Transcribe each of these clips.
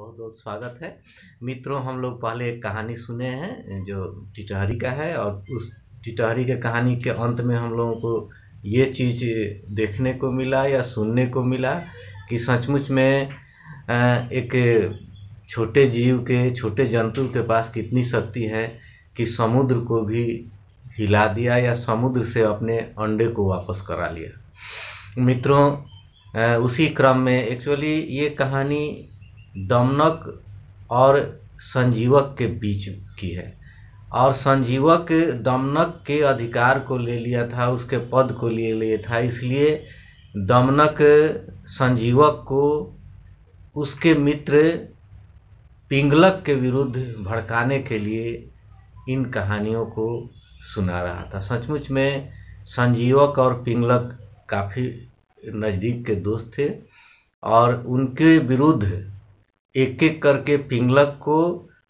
बहुत बहुत स्वागत है मित्रों हम लोग पहले एक कहानी सुने हैं जो टिटहरी का है और उस टिटहरी के कहानी के अंत में हम लोगों को ये चीज़ देखने को मिला या सुनने को मिला कि सचमुच में एक छोटे जीव के छोटे जंतु के पास कितनी शक्ति है कि समुद्र को भी हिला दिया या समुद्र से अपने अंडे को वापस करा लिया मित्रों उसी क्रम में एक्चुअली ये कहानी दमनक और संजीवक के बीच की है और संजीवक दमनक के अधिकार को ले लिया था उसके पद को ले लिया था इसलिए दमनक संजीवक को उसके मित्र पिंगलक के विरुद्ध भड़काने के लिए इन कहानियों को सुना रहा था सचमुच में संजीवक और पिंगलक काफ़ी नज़दीक के दोस्त थे और उनके विरुद्ध एक एक करके पिंगलक को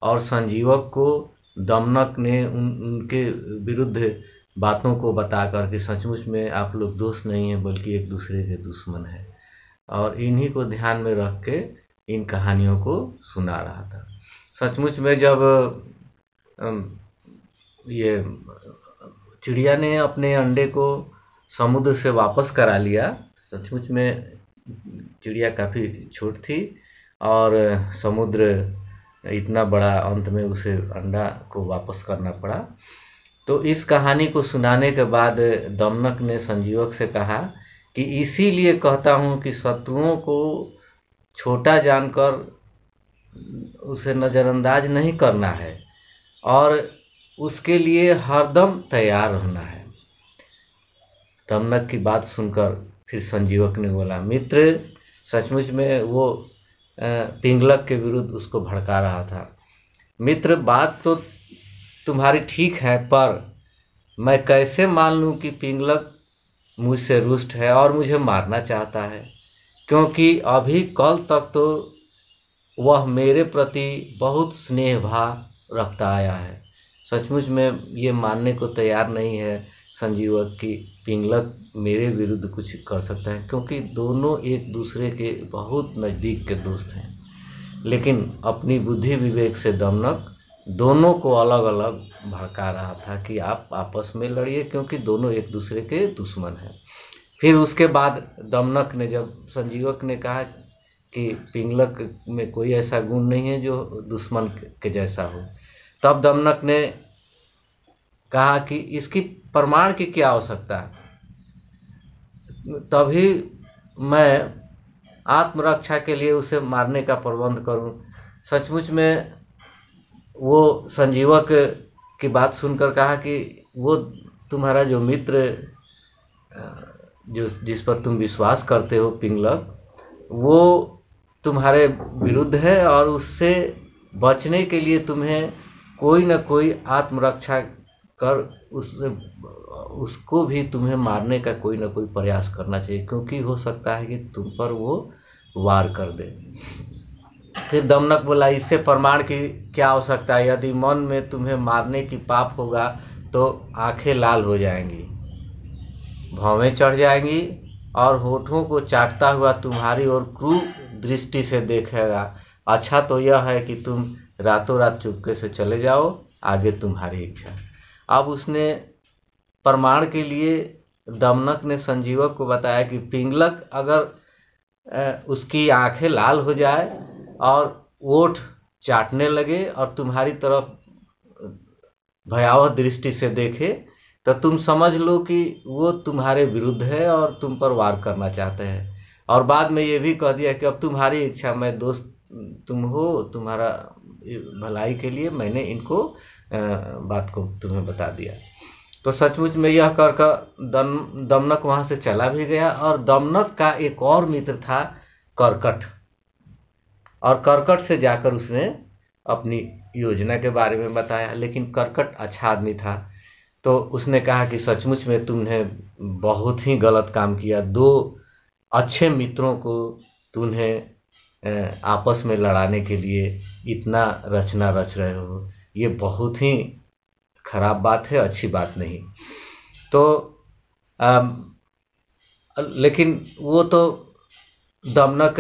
और संजीवक को दमनक ने उन उनके विरुद्ध बातों को बता कर के सचमुच में आप लोग दोस्त नहीं हैं बल्कि एक दूसरे के दुश्मन हैं और इन्हीं को ध्यान में रख के इन कहानियों को सुना रहा था सचमुच में जब ये चिड़िया ने अपने अंडे को समुद्र से वापस करा लिया सचमुच में चिड़िया काफ़ी छोट थी और समुद्र इतना बड़ा अंत में उसे अंडा को वापस करना पड़ा तो इस कहानी को सुनाने के बाद दमनक ने संजीवक से कहा कि इसीलिए कहता हूँ कि शत्रुओं को छोटा जानकर उसे नज़रअंदाज नहीं करना है और उसके लिए हरदम तैयार रहना है दमनक की बात सुनकर फिर संजीवक ने बोला मित्र सचमुच में वो पिंगलक के विरुद्ध उसको भड़का रहा था मित्र बात तो तुम्हारी ठीक है पर मैं कैसे मान लूँ कि पिंगलक मुझसे रुष्ट है और मुझे मारना चाहता है क्योंकि अभी कल तक तो वह मेरे प्रति बहुत स्नेह भाव रखता आया है सचमुच में ये मानने को तैयार नहीं है संजीवक की पिंगलक मेरे विरुद्ध कुछ कर सकता है क्योंकि दोनों एक दूसरे के बहुत नज़दीक के दोस्त हैं लेकिन अपनी बुद्धि विवेक से दमनक दोनों को अलग अलग भड़का रहा था कि आप आपस में लड़िए क्योंकि दोनों एक दूसरे के दुश्मन हैं फिर उसके बाद दमनक ने जब संजीवक ने कहा कि पिंगलक में कोई ऐसा गुण नहीं है जो दुश्मन के जैसा हो तब दमनक ने कहा कि इसकी प्रमाण की क्या आवश्यकता है तभी मैं आत्मरक्षा के लिए उसे मारने का प्रबंध करूं सचमुच में वो संजीवक की बात सुनकर कहा कि वो तुम्हारा जो मित्र जो जिस पर तुम विश्वास करते हो पिंगलक वो तुम्हारे विरुद्ध है और उससे बचने के लिए तुम्हें कोई ना कोई आत्मरक्षा कर उस उसको भी तुम्हें मारने का कोई ना कोई प्रयास करना चाहिए क्योंकि हो सकता है कि तुम पर वो वार कर दे फिर दमनक बोला इससे प्रमाण की क्या आवश्यकता है यदि मन में तुम्हें मारने की पाप होगा तो आंखें लाल हो जाएंगी भावें चढ़ जाएंगी और होठों को चाटता हुआ तुम्हारी ओर क्रू दृष्टि से देखेगा अच्छा तो यह है कि तुम रातों रात चुपके से चले जाओ आगे तुम्हारी इच्छा अब उसने प्रमाण के लिए दमनक ने संजीवक को बताया कि पिंगलक अगर उसकी आंखें लाल हो जाए और ओठ चाटने लगे और तुम्हारी तरफ भयावह दृष्टि से देखे तो तुम समझ लो कि वो तुम्हारे विरुद्ध है और तुम पर वार करना चाहते हैं और बाद में ये भी कह दिया कि अब तुम्हारी इच्छा मैं दोस्त तुम हो तुम्हारा भलाई के लिए मैंने इनको बात को तुम्हें बता दिया तो सचमुच में यह कर कर दम दमनक वहाँ से चला भी गया और दमनक का एक और मित्र था करकट और करकट से जाकर उसने अपनी योजना के बारे में बताया लेकिन करकट अच्छा आदमी था तो उसने कहा कि सचमुच में तुमने बहुत ही गलत काम किया दो अच्छे मित्रों को तुमने आपस में लड़ाने के लिए इतना रचना रच रहे हो ये बहुत ही खराब बात है अच्छी बात नहीं तो आ, लेकिन वो तो दमनक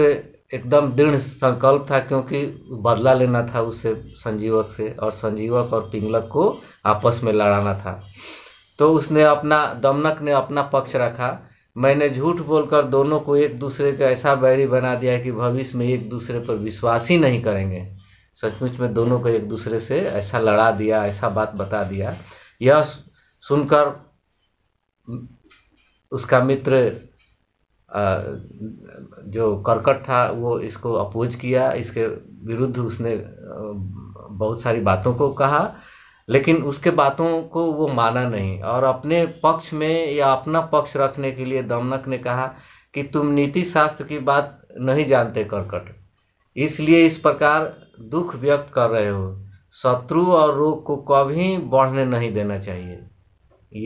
एकदम दृढ़ संकल्प था क्योंकि बदला लेना था उसे संजीवक से और संजीवक और पिंगलक को आपस में लड़ाना था तो उसने अपना दमनक ने अपना पक्ष रखा मैंने झूठ बोलकर दोनों को एक दूसरे का ऐसा बैरी बना दिया कि भविष्य में एक दूसरे पर विश्वास ही नहीं करेंगे सचमुच में दोनों को एक दूसरे से ऐसा लड़ा दिया ऐसा बात बता दिया यह सुनकर उसका मित्र जो करकट था वो इसको अपोज किया इसके विरुद्ध उसने बहुत सारी बातों को कहा लेकिन उसके बातों को वो माना नहीं और अपने पक्ष में या अपना पक्ष रखने के लिए दमनक ने कहा कि तुम नीति शास्त्र की बात नहीं जानते करकट इसलिए इस प्रकार दुख व्यक्त कर रहे हो शत्रु और रोग को कभी बढ़ने नहीं देना चाहिए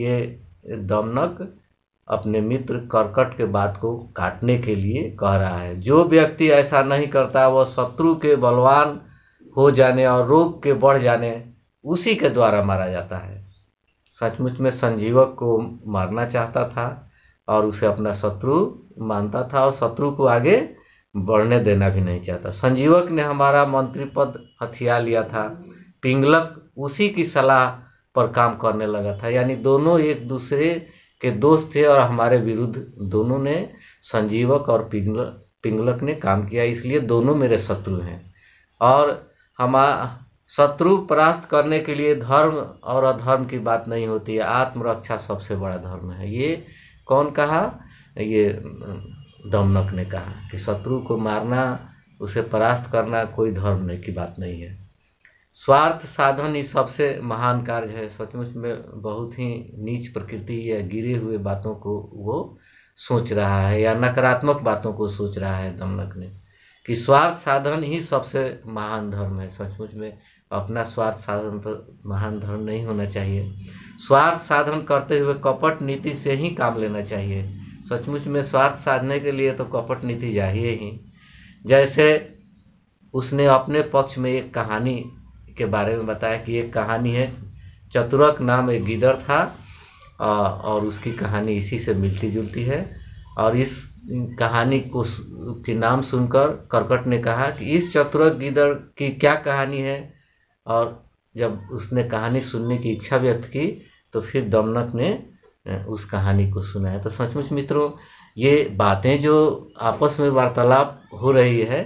ये दमनक अपने मित्र कर्कट के बात को काटने के लिए कह रहा है जो व्यक्ति ऐसा नहीं करता वह शत्रु के बलवान हो जाने और रोग के बढ़ जाने उसी के द्वारा मारा जाता है सचमुच में संजीवक को मारना चाहता था और उसे अपना शत्रु मानता था और शत्रु को आगे बढ़ने देना भी नहीं चाहता संजीवक ने हमारा मंत्री पद हथिया लिया था पिंगलक उसी की सलाह पर काम करने लगा था यानी दोनों एक दूसरे के दोस्त थे और हमारे विरुद्ध दोनों ने संजीवक और पिंगल पिंगलक ने काम किया इसलिए दोनों मेरे शत्रु हैं और हम शत्रु परास्त करने के लिए धर्म और अधर्म की बात नहीं होती है आत्मरक्षा सबसे बड़ा धर्म है ये कौन कहा ये दमनक ने कहा कि शत्रु को मारना उसे परास्त करना कोई धर्म नहीं की बात नहीं है स्वार्थ साधन ही सबसे महान कार्य है सचमुच में बहुत ही नीच प्रकृति या गिरे हुए बातों को वो सोच रहा है या नकारात्मक बातों को सोच रहा है दमनक ने कि स्वार्थ साधन ही सबसे महान धर्म है सचमुच में अपना स्वार्थ साधन तो महान धर्म नहीं होना चाहिए स्वार्थ साधन करते हुए कपट नीति से ही काम लेना चाहिए सचमुच में स्वार्थ साधने के लिए तो कपट नीति चाहिए ही जैसे उसने अपने पक्ष में एक कहानी के बारे में बताया कि एक कहानी है चतुरक नाम एक गिदड़ था और उसकी कहानी इसी से मिलती जुलती है और इस कहानी को के नाम सुनकर करकट ने कहा कि इस चतुरक गिदड़ की क्या कहानी है और जब उसने कहानी सुनने की इच्छा व्यक्त की तो फिर दमनक ने उस कहानी को सुनाया तो सचमुच मित्रों ये बातें जो आपस में वार्तालाप हो रही है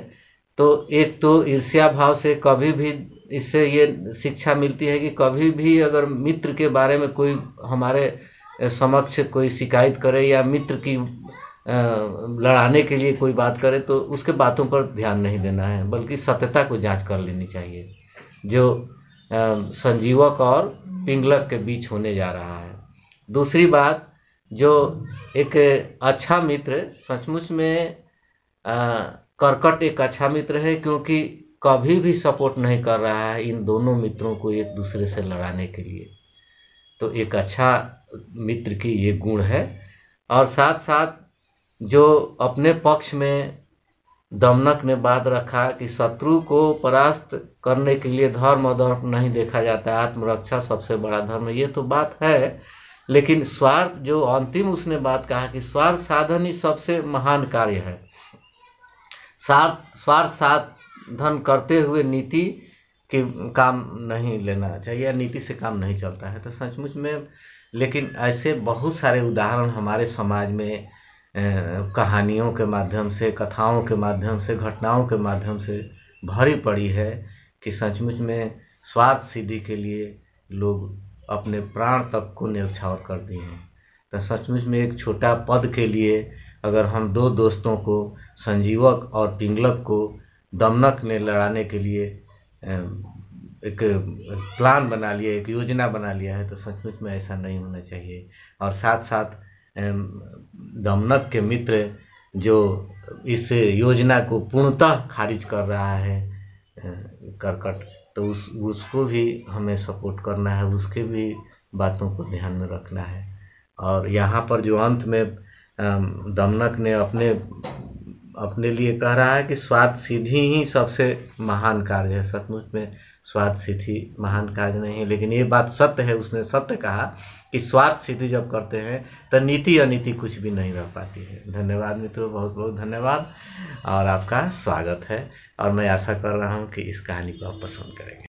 तो एक तो ईर्ष्या भाव से कभी भी इससे ये शिक्षा मिलती है कि कभी भी अगर मित्र के बारे में कोई हमारे समक्ष कोई शिकायत करे या मित्र की लड़ाने के लिए कोई बात करे तो उसके बातों पर ध्यान नहीं देना है बल्कि सत्यता को जांच कर लेनी चाहिए जो संजीवक और पिंगलक के बीच होने जा रहा है दूसरी बात जो एक अच्छा मित्र सचमुच में कर्कट एक अच्छा मित्र है क्योंकि कभी भी सपोर्ट नहीं कर रहा है इन दोनों मित्रों को एक दूसरे से लड़ाने के लिए तो एक अच्छा मित्र की ये गुण है और साथ साथ जो अपने पक्ष में दमनक ने बात रखा कि शत्रु को परास्त करने के लिए धर्म और धर्म नहीं देखा जाता आत्मरक्षा सबसे बड़ा धर्म ये तो बात है लेकिन स्वार्थ जो अंतिम उसने बात कहा कि स्वार्थ साधन ही सबसे महान कार्य है स्वार्थ स्वार्थ साधन करते हुए नीति के काम नहीं लेना चाहिए नीति से काम नहीं चलता है तो सचमुच में लेकिन ऐसे बहुत सारे उदाहरण हमारे समाज में कहानियों के माध्यम से कथाओं के माध्यम से घटनाओं के माध्यम से भरी पड़ी है कि सचमुच में स्वार्थ सिद्धि के लिए लोग अपने प्राण तक को न्यौछावर कर दिए हैं तो सचमुच में एक छोटा पद के लिए अगर हम दो दोस्तों को संजीवक और पिंगलक को दमनक ने लड़ाने के लिए एक प्लान बना लिया एक योजना बना लिया है तो सचमुच में ऐसा नहीं होना चाहिए और साथ साथ दमनक के मित्र जो इस योजना को पूर्णतः खारिज कर रहा है करकट तो उस उसको भी हमें सपोर्ट करना है उसके भी बातों को ध्यान में रखना है और यहाँ पर जो अंत में दमनक ने अपने अपने लिए कह रहा है कि स्वाद सिद्धि ही सबसे महान कार्य है सचमुच में स्वाद सिद्धि महान कार्य नहीं है लेकिन ये बात सत्य है उसने सत्य कहा कि स्वाद सिद्धि जब करते हैं तो नीति अनिति कुछ भी नहीं रह पाती है धन्यवाद मित्रों बहुत बहुत धन्यवाद और आपका स्वागत है और मैं आशा कर रहा हूँ कि इस कहानी को आप पसंद करेंगे